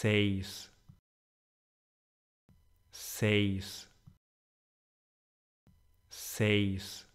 seis, seis, seis.